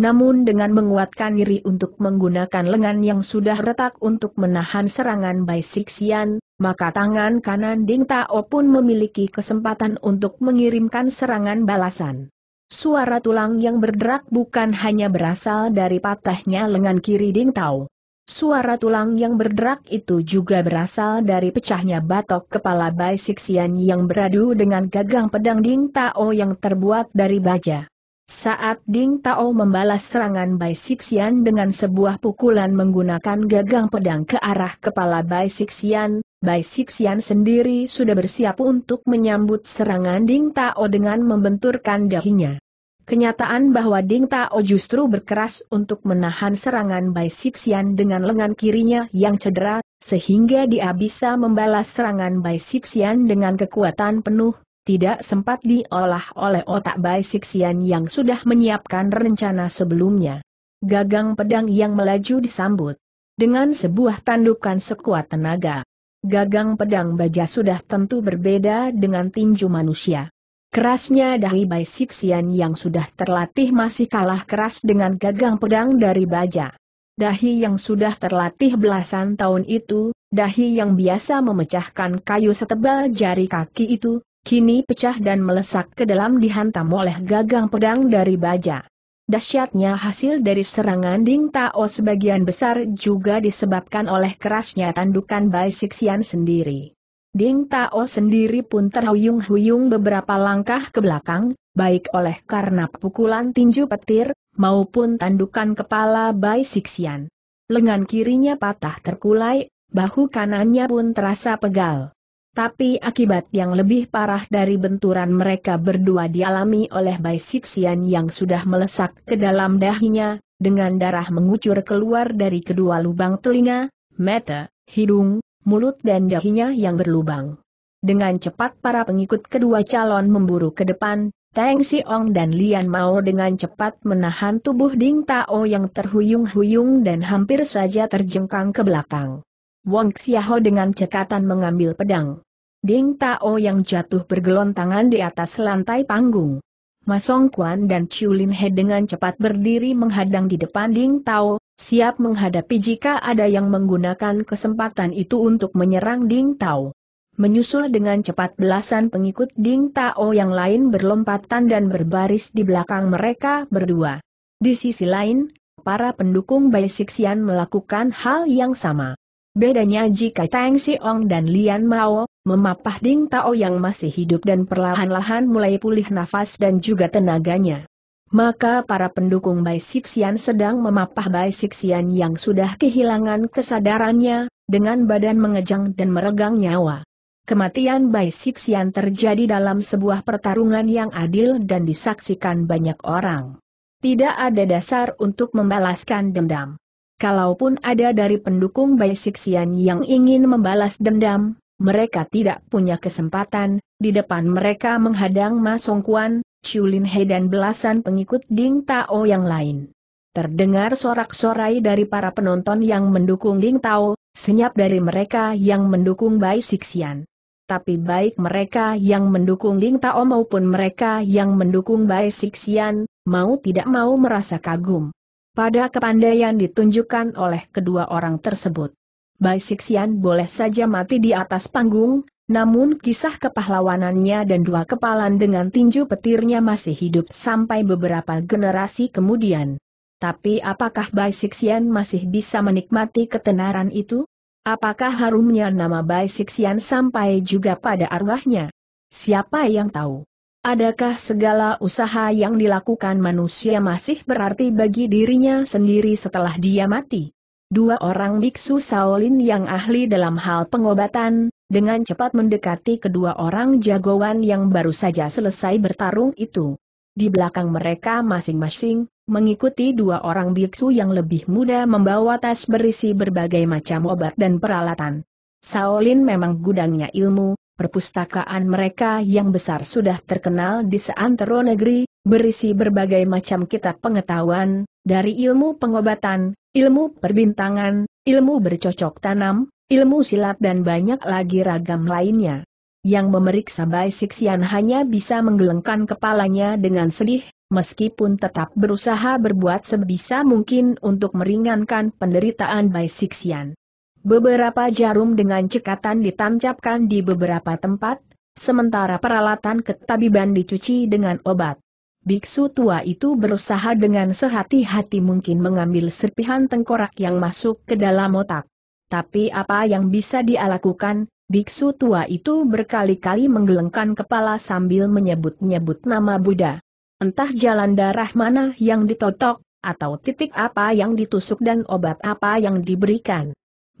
Namun dengan menguatkan diri untuk menggunakan lengan yang sudah retak untuk menahan serangan Baixian, maka tangan kanan Ding Tao pun memiliki kesempatan untuk mengirimkan serangan balasan. Suara tulang yang berderak bukan hanya berasal dari patahnya lengan kiri Ding Tao. Suara tulang yang berderak itu juga berasal dari pecahnya batok kepala Bai Sixian yang beradu dengan gagang pedang Ding Tao yang terbuat dari baja. Saat Ding Tao membalas serangan Bai Sixian dengan sebuah pukulan menggunakan gagang pedang ke arah kepala Bai Sixian, Bai Sixian sendiri sudah bersiap untuk menyambut serangan Ding Tao dengan membenturkan dahinya. Kenyataan bahwa Ding Tao justru berkeras untuk menahan serangan Bai Sixian dengan lengan kirinya yang cedera, sehingga dia bisa membalas serangan Bai Sixian dengan kekuatan penuh, tidak sempat diolah oleh otak Bai Sixian yang sudah menyiapkan rencana sebelumnya. Gagang pedang yang melaju disambut dengan sebuah tandukan sekuat tenaga gagang pedang baja sudah tentu berbeda dengan tinju manusia. Kerasnya dahi Bai Sixian yang sudah terlatih masih kalah keras dengan gagang pedang dari baja. Dahi yang sudah terlatih belasan tahun itu, dahi yang biasa memecahkan kayu setebal jari kaki itu, kini pecah dan melesak ke dalam dihantam oleh gagang pedang dari baja. Dasyatnya hasil dari serangan Ding Tao sebagian besar juga disebabkan oleh kerasnya tandukan Bai Sixian sendiri. Ding Tao sendiri pun terhuyung-huyung beberapa langkah ke belakang, baik oleh karena pukulan tinju petir, maupun tandukan kepala Bai Sixian. Lengan kirinya patah terkulai, bahu kanannya pun terasa pegal. Tapi akibat yang lebih parah dari benturan mereka berdua dialami oleh Bai Sixian yang sudah melesak ke dalam dahinya, dengan darah mengucur keluar dari kedua lubang telinga, mata, hidung, mulut dan dahinya yang berlubang. Dengan cepat para pengikut kedua calon memburu ke depan, Teng Siong dan Lian Mao dengan cepat menahan tubuh Ding Tao yang terhuyung-huyung dan hampir saja terjengkang ke belakang. Wong Xiaho dengan cekatan mengambil pedang. Ding Tao yang jatuh bergelontangan di atas lantai panggung. Masong Quan dan Chiu Lin He dengan cepat berdiri menghadang di depan Ding Tao, siap menghadapi jika ada yang menggunakan kesempatan itu untuk menyerang Ding Tao. Menyusul dengan cepat belasan pengikut Ding Tao yang lain berlompatan dan berbaris di belakang mereka berdua. Di sisi lain, para pendukung Bai Sixian melakukan hal yang sama. Bedanya jika Tang Siong dan Lian Mao, memapah Ding Tao yang masih hidup dan perlahan-lahan mulai pulih nafas dan juga tenaganya. Maka para pendukung Bai Sixian sedang memapah Bai Sixian yang sudah kehilangan kesadarannya, dengan badan mengejang dan meregang nyawa. Kematian Bai Sixian terjadi dalam sebuah pertarungan yang adil dan disaksikan banyak orang. Tidak ada dasar untuk membalaskan dendam kalaupun ada dari pendukung Bai Sixian yang ingin membalas dendam, mereka tidak punya kesempatan, di depan mereka menghadang Ma Song Kuan, Chiu Lin He dan belasan pengikut Ding Tao yang lain. Terdengar sorak-sorai dari para penonton yang mendukung Ding Tao, senyap dari mereka yang mendukung Bai Sixian. Tapi baik mereka yang mendukung Ding Tao maupun mereka yang mendukung Bai Sixian, mau tidak mau merasa kagum pada kepandaian ditunjukkan oleh kedua orang tersebut. Bai Sixian boleh saja mati di atas panggung, namun kisah kepahlawanannya dan dua kepalan dengan tinju petirnya masih hidup sampai beberapa generasi kemudian. Tapi apakah Bai Sixian masih bisa menikmati ketenaran itu? Apakah harumnya nama Bai Sixian sampai juga pada arwahnya? Siapa yang tahu? Adakah segala usaha yang dilakukan manusia masih berarti bagi dirinya sendiri setelah dia mati? Dua orang biksu Shaolin yang ahli dalam hal pengobatan, dengan cepat mendekati kedua orang jagoan yang baru saja selesai bertarung itu. Di belakang mereka masing-masing, mengikuti dua orang biksu yang lebih muda membawa tas berisi berbagai macam obat dan peralatan. Shaolin memang gudangnya ilmu, perpustakaan mereka yang besar sudah terkenal di seantero negeri, berisi berbagai macam kitab pengetahuan, dari ilmu pengobatan, ilmu perbintangan, ilmu bercocok tanam, ilmu silat dan banyak lagi ragam lainnya. Yang memeriksa Bai hanya bisa menggelengkan kepalanya dengan sedih, meskipun tetap berusaha berbuat sebisa mungkin untuk meringankan penderitaan Bai Beberapa jarum dengan cekatan ditancapkan di beberapa tempat, sementara peralatan ketabiban dicuci dengan obat. Biksu tua itu berusaha dengan sehati-hati mungkin mengambil serpihan tengkorak yang masuk ke dalam otak. Tapi apa yang bisa dia lakukan, biksu tua itu berkali-kali menggelengkan kepala sambil menyebut-nyebut nama Buddha. Entah jalan darah mana yang ditotok, atau titik apa yang ditusuk dan obat apa yang diberikan.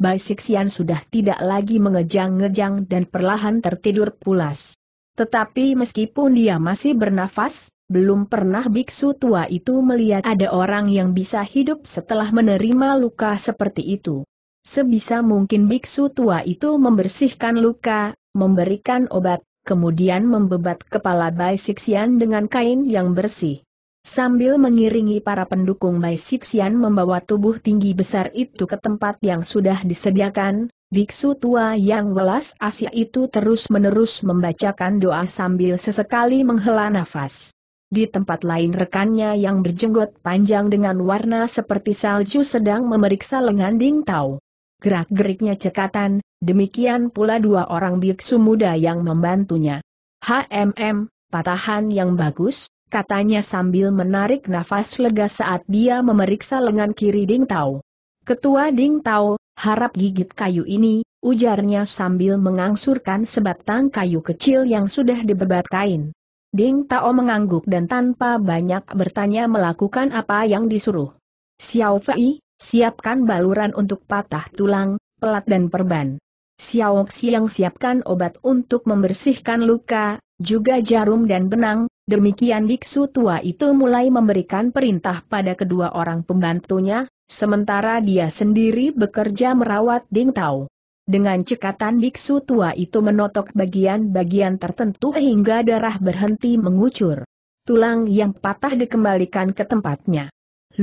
Bai Sixian sudah tidak lagi mengejang-ngejang dan perlahan tertidur pulas. Tetapi meskipun dia masih bernafas, belum pernah biksu tua itu melihat ada orang yang bisa hidup setelah menerima luka seperti itu. Sebisa mungkin biksu tua itu membersihkan luka, memberikan obat, kemudian membebat kepala Bai Sixian dengan kain yang bersih. Sambil mengiringi para pendukung Mai Sixian membawa tubuh tinggi besar itu ke tempat yang sudah disediakan, biksu tua yang welas Asia itu terus-menerus membacakan doa sambil sesekali menghela nafas. Di tempat lain rekannya yang berjenggot panjang dengan warna seperti salju sedang memeriksa lengan Ding Tao. Gerak-geriknya cekatan, demikian pula dua orang biksu muda yang membantunya. HMM, patahan yang bagus, katanya sambil menarik nafas lega saat dia memeriksa lengan kiri Ding Tao. Ketua Ding Tao, harap gigit kayu ini, ujarnya sambil mengangsurkan sebatang kayu kecil yang sudah dibebat kain. Ding Tao mengangguk dan tanpa banyak bertanya melakukan apa yang disuruh. Xiao Fei, siapkan baluran untuk patah tulang, pelat dan perban. Xiao Xiang siapkan obat untuk membersihkan luka, juga jarum dan benang, demikian biksu tua itu mulai memberikan perintah pada kedua orang pembantunya, sementara dia sendiri bekerja merawat Ding Tao. Dengan cekatan biksu tua itu menotok bagian-bagian tertentu hingga darah berhenti mengucur. Tulang yang patah dikembalikan ke tempatnya.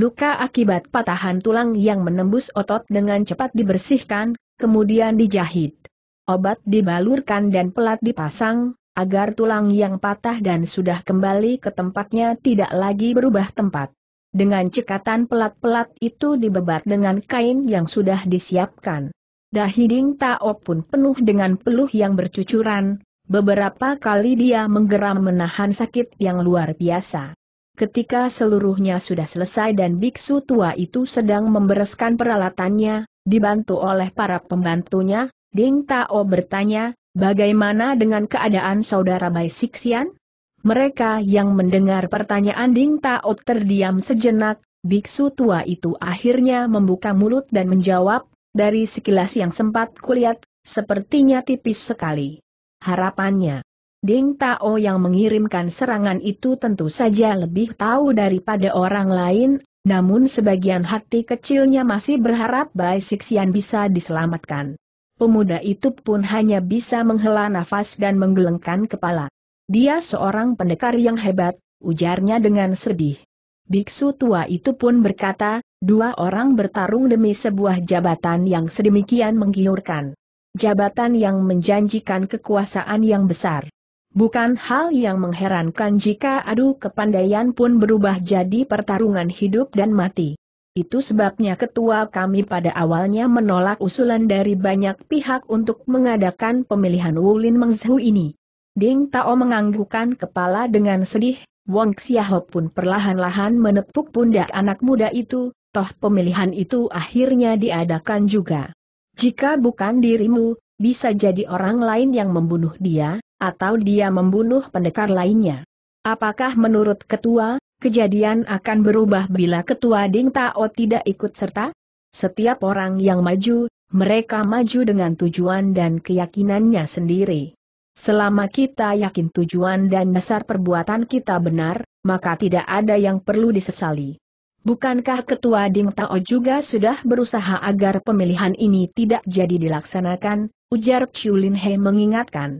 Luka akibat patahan tulang yang menembus otot dengan cepat dibersihkan, kemudian dijahit. Obat dibalurkan dan pelat dipasang, agar tulang yang patah dan sudah kembali ke tempatnya tidak lagi berubah tempat. Dengan cekatan pelat-pelat itu dibebat dengan kain yang sudah disiapkan. Dahiding Tao pun penuh dengan peluh yang bercucuran, beberapa kali dia menggeram menahan sakit yang luar biasa. Ketika seluruhnya sudah selesai dan biksu tua itu sedang membereskan peralatannya, dibantu oleh para pembantunya, Ding Tao bertanya, Bagaimana dengan keadaan saudara Bai Sixian? Mereka yang mendengar pertanyaan Ding Tao terdiam sejenak, biksu tua itu akhirnya membuka mulut dan menjawab, dari sekilas yang sempat kulihat, sepertinya tipis sekali. Harapannya, Ding Tao yang mengirimkan serangan itu tentu saja lebih tahu daripada orang lain, namun sebagian hati kecilnya masih berharap Bai Sixian bisa diselamatkan pemuda itu pun hanya bisa menghela nafas dan menggelengkan kepala. Dia seorang pendekar yang hebat, ujarnya dengan sedih. Biksu tua itu pun berkata, dua orang bertarung demi sebuah jabatan yang sedemikian menggiurkan. Jabatan yang menjanjikan kekuasaan yang besar. Bukan hal yang mengherankan jika adu kepandaian pun berubah jadi pertarungan hidup dan mati. Itu sebabnya ketua kami pada awalnya menolak usulan dari banyak pihak untuk mengadakan pemilihan Wulin Mengzhu ini. Ding Tao menganggukkan kepala dengan sedih, Wong Xiaho pun perlahan-lahan menepuk pundak anak muda itu, toh pemilihan itu akhirnya diadakan juga. Jika bukan dirimu, bisa jadi orang lain yang membunuh dia, atau dia membunuh pendekar lainnya. Apakah menurut ketua, Kejadian akan berubah bila ketua Ding Tao tidak ikut serta. Setiap orang yang maju, mereka maju dengan tujuan dan keyakinannya sendiri. Selama kita yakin tujuan dan dasar perbuatan kita benar, maka tidak ada yang perlu disesali. Bukankah Ketua Ding Tao juga sudah berusaha agar pemilihan ini tidak jadi dilaksanakan, ujar Chiu Lin He mengingatkan.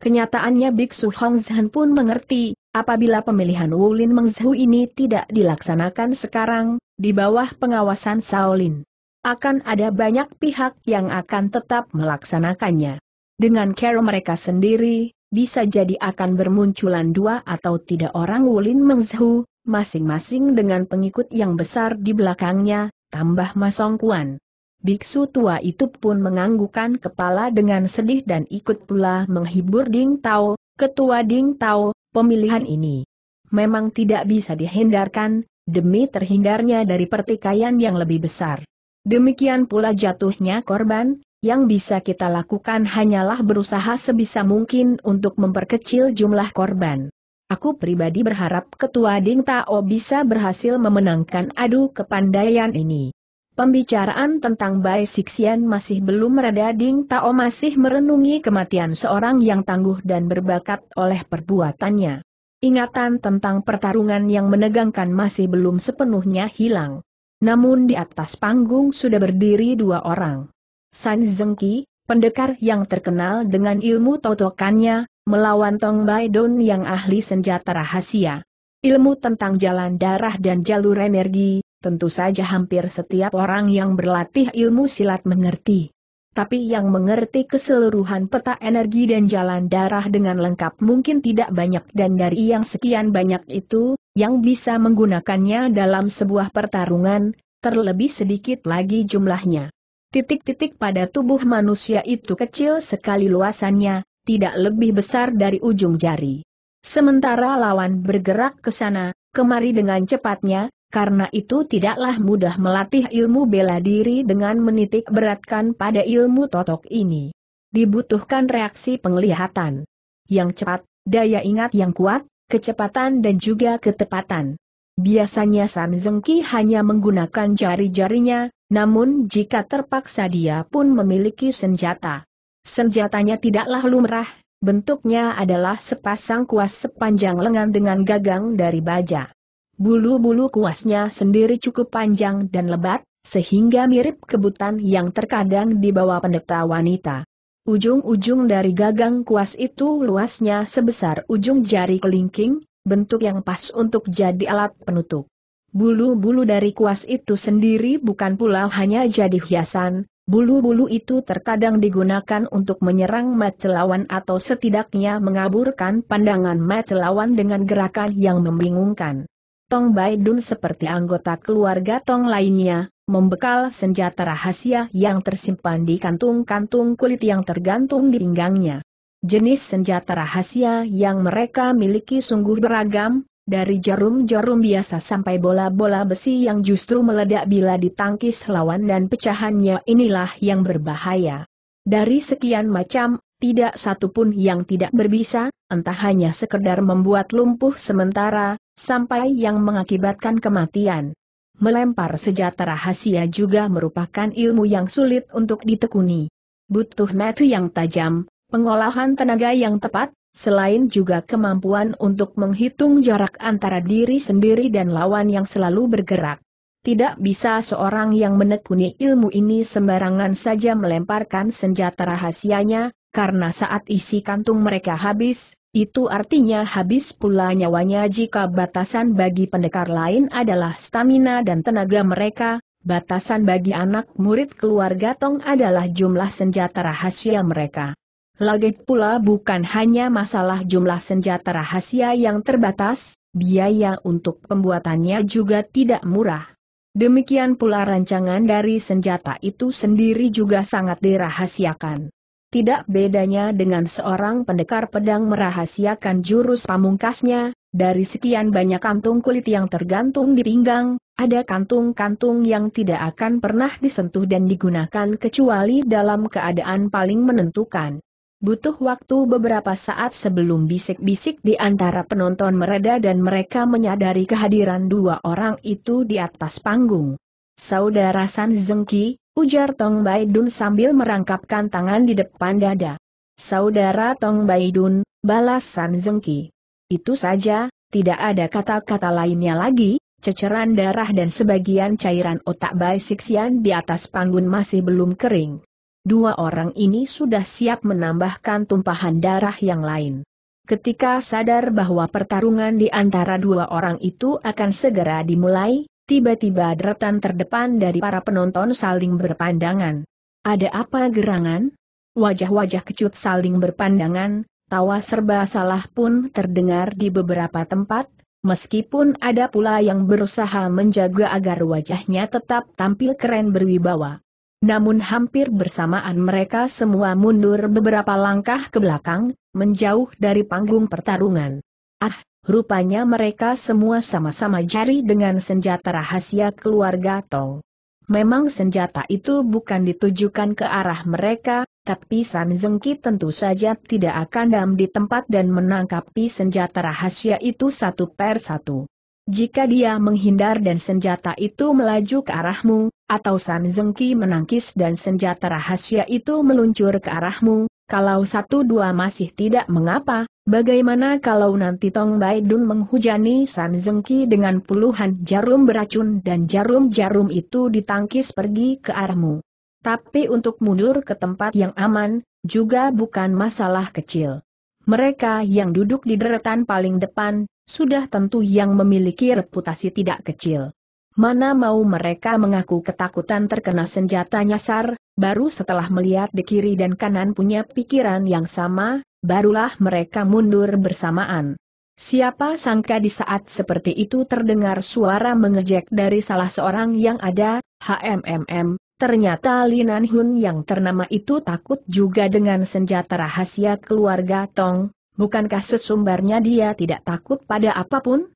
Kenyataannya Biksu Hong Zhen pun mengerti, Apabila pemilihan Wulin Mengzhu ini tidak dilaksanakan sekarang, di bawah pengawasan Shaolin, akan ada banyak pihak yang akan tetap melaksanakannya. Dengan care mereka sendiri, bisa jadi akan bermunculan dua atau tiga orang Wulin Mengzhu, masing-masing dengan pengikut yang besar di belakangnya, tambah Masong Kuan. Biksu tua itu pun menganggukkan kepala dengan sedih dan ikut pula menghibur Ding Tao, ketua Ding Tao, pemilihan ini memang tidak bisa dihindarkan, demi terhindarnya dari pertikaian yang lebih besar. Demikian pula jatuhnya korban, yang bisa kita lakukan hanyalah berusaha sebisa mungkin untuk memperkecil jumlah korban. Aku pribadi berharap Ketua Ding Tao bisa berhasil memenangkan adu kepandaian ini. Pembicaraan tentang Bai Sixian masih belum mereda Ding Tao masih merenungi kematian seorang yang tangguh dan berbakat oleh perbuatannya. Ingatan tentang pertarungan yang menegangkan masih belum sepenuhnya hilang. Namun di atas panggung sudah berdiri dua orang. San Zengki, pendekar yang terkenal dengan ilmu totokannya, melawan Tong Bai Don yang ahli senjata rahasia. Ilmu tentang jalan darah dan jalur energi, tentu saja hampir setiap orang yang berlatih ilmu silat mengerti. Tapi yang mengerti keseluruhan peta energi dan jalan darah dengan lengkap mungkin tidak banyak dan dari yang sekian banyak itu, yang bisa menggunakannya dalam sebuah pertarungan, terlebih sedikit lagi jumlahnya. Titik-titik pada tubuh manusia itu kecil sekali luasannya, tidak lebih besar dari ujung jari. Sementara lawan bergerak ke sana, kemari dengan cepatnya, karena itu tidaklah mudah melatih ilmu bela diri dengan menitik beratkan pada ilmu totok ini. Dibutuhkan reaksi penglihatan yang cepat, daya ingat yang kuat, kecepatan dan juga ketepatan. Biasanya San Zengki hanya menggunakan jari-jarinya, namun jika terpaksa dia pun memiliki senjata. Senjatanya tidaklah lumrah, bentuknya adalah sepasang kuas sepanjang lengan dengan gagang dari baja. Bulu-bulu kuasnya sendiri cukup panjang dan lebat, sehingga mirip kebutan yang terkadang dibawa pendeta wanita. Ujung-ujung dari gagang kuas itu luasnya sebesar ujung jari kelingking, bentuk yang pas untuk jadi alat penutup. Bulu-bulu dari kuas itu sendiri bukan pula hanya jadi hiasan, bulu-bulu itu terkadang digunakan untuk menyerang macelawan atau setidaknya mengaburkan pandangan macelawan dengan gerakan yang membingungkan. Tong Bai Dun seperti anggota keluarga Tong lainnya, membekal senjata rahasia yang tersimpan di kantung-kantung kulit yang tergantung di pinggangnya. Jenis senjata rahasia yang mereka miliki sungguh beragam, dari jarum-jarum biasa sampai bola-bola besi yang justru meledak bila ditangkis lawan dan pecahannya inilah yang berbahaya. Dari sekian macam, tidak satu pun yang tidak berbisa, entah hanya sekedar membuat lumpuh sementara, sampai yang mengakibatkan kematian. Melempar senjata rahasia juga merupakan ilmu yang sulit untuk ditekuni. Butuh metu yang tajam, pengolahan tenaga yang tepat, selain juga kemampuan untuk menghitung jarak antara diri sendiri dan lawan yang selalu bergerak. Tidak bisa seorang yang menekuni ilmu ini sembarangan saja melemparkan senjata rahasianya, karena saat isi kantung mereka habis, itu artinya habis pula nyawanya jika batasan bagi pendekar lain adalah stamina dan tenaga mereka, batasan bagi anak murid keluarga Tong adalah jumlah senjata rahasia mereka. Lagi pula bukan hanya masalah jumlah senjata rahasia yang terbatas, biaya untuk pembuatannya juga tidak murah. Demikian pula rancangan dari senjata itu sendiri juga sangat dirahasiakan. Tidak bedanya dengan seorang pendekar pedang merahasiakan jurus pamungkasnya, dari sekian banyak kantung kulit yang tergantung di pinggang, ada kantung-kantung yang tidak akan pernah disentuh dan digunakan kecuali dalam keadaan paling menentukan. Butuh waktu beberapa saat sebelum bisik-bisik di antara penonton mereda dan mereka menyadari kehadiran dua orang itu di atas panggung. Saudara San Zengki, Ujar Tong Baidun sambil merangkapkan tangan di depan dada. Saudara Tong Baidun, balas San Zengki. Itu saja, tidak ada kata-kata lainnya lagi, ceceran darah dan sebagian cairan otak Bai Sixian di atas panggung masih belum kering. Dua orang ini sudah siap menambahkan tumpahan darah yang lain. Ketika sadar bahwa pertarungan di antara dua orang itu akan segera dimulai, Tiba-tiba deretan terdepan dari para penonton saling berpandangan. Ada apa gerangan? Wajah-wajah kecut saling berpandangan, tawa serba salah pun terdengar di beberapa tempat, meskipun ada pula yang berusaha menjaga agar wajahnya tetap tampil keren berwibawa. Namun hampir bersamaan mereka semua mundur beberapa langkah ke belakang, menjauh dari panggung pertarungan. Ah, Rupanya mereka semua sama-sama jari dengan senjata rahasia keluarga Tong. Memang senjata itu bukan ditujukan ke arah mereka, tapi San Zengki tentu saja tidak akan dam di tempat dan menangkapi senjata rahasia itu satu per satu. Jika dia menghindar dan senjata itu melaju ke arahmu, atau San Zengki menangkis dan senjata rahasia itu meluncur ke arahmu, kalau satu dua masih tidak mengapa, Bagaimana kalau nanti Tong Bai Dun menghujani San Zengki dengan puluhan jarum beracun dan jarum-jarum itu ditangkis pergi ke arahmu? Tapi untuk mundur ke tempat yang aman, juga bukan masalah kecil. Mereka yang duduk di deretan paling depan, sudah tentu yang memiliki reputasi tidak kecil. Mana mau mereka mengaku ketakutan terkena senjata nyasar, baru setelah melihat di kiri dan kanan punya pikiran yang sama, barulah mereka mundur bersamaan. Siapa sangka di saat seperti itu terdengar suara mengejek dari salah seorang yang ada, HMMM, ternyata Linan Hun yang ternama itu takut juga dengan senjata rahasia keluarga Tong, bukankah sesumbarnya dia tidak takut pada apapun?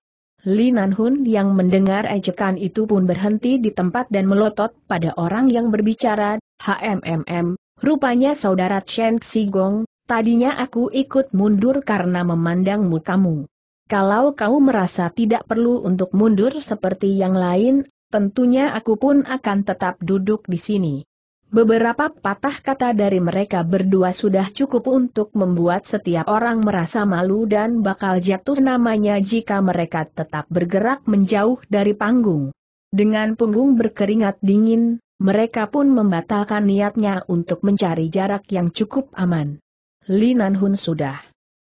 Linan Hun yang mendengar ejekan itu pun berhenti di tempat dan melotot pada orang yang berbicara, HMMM, rupanya saudara Chen Xigong, Tadinya aku ikut mundur karena memandang mukamu. Kalau kau merasa tidak perlu untuk mundur seperti yang lain, tentunya aku pun akan tetap duduk di sini. Beberapa patah kata dari mereka berdua sudah cukup untuk membuat setiap orang merasa malu dan bakal jatuh namanya jika mereka tetap bergerak menjauh dari panggung. Dengan punggung berkeringat dingin, mereka pun membatalkan niatnya untuk mencari jarak yang cukup aman. Li Hun sudah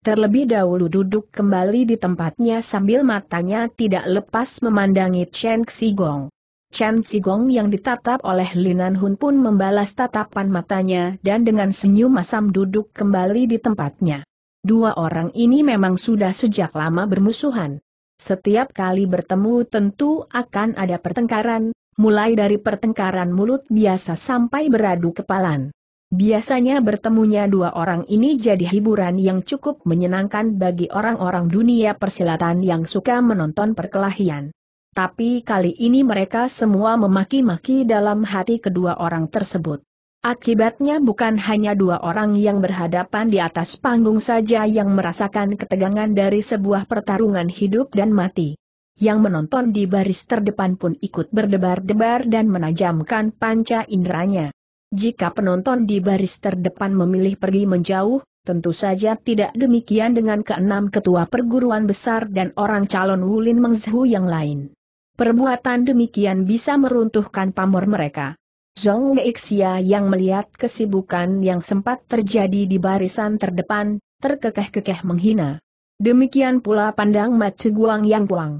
terlebih dahulu duduk kembali di tempatnya sambil matanya tidak lepas memandangi Chen Xigong. Chen Xigong yang ditatap oleh Linan Hun pun membalas tatapan matanya dan dengan senyum masam duduk kembali di tempatnya. Dua orang ini memang sudah sejak lama bermusuhan. Setiap kali bertemu tentu akan ada pertengkaran, mulai dari pertengkaran mulut biasa sampai beradu kepalan. Biasanya bertemunya dua orang ini jadi hiburan yang cukup menyenangkan bagi orang-orang dunia persilatan yang suka menonton perkelahian. Tapi kali ini mereka semua memaki-maki dalam hati kedua orang tersebut. Akibatnya bukan hanya dua orang yang berhadapan di atas panggung saja yang merasakan ketegangan dari sebuah pertarungan hidup dan mati. Yang menonton di baris terdepan pun ikut berdebar-debar dan menajamkan panca inderanya. Jika penonton di baris terdepan memilih pergi menjauh, tentu saja tidak demikian dengan keenam ketua perguruan besar dan orang calon Wulin Mengzhu yang lain. Perbuatan demikian bisa meruntuhkan pamor mereka. Zhong Xia yang melihat kesibukan yang sempat terjadi di barisan terdepan, terkekeh-kekeh menghina. Demikian pula pandang Matsu Guang Yang Guang.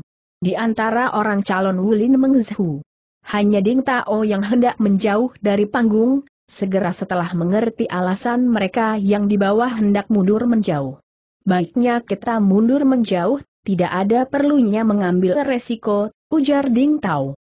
Di antara orang calon Wulin Mengzhu, hanya Ding Tao yang hendak menjauh dari panggung, segera setelah mengerti alasan mereka yang di bawah hendak mundur menjauh. Baiknya kita mundur menjauh, tidak ada perlunya mengambil resiko, ujar Ding Tao.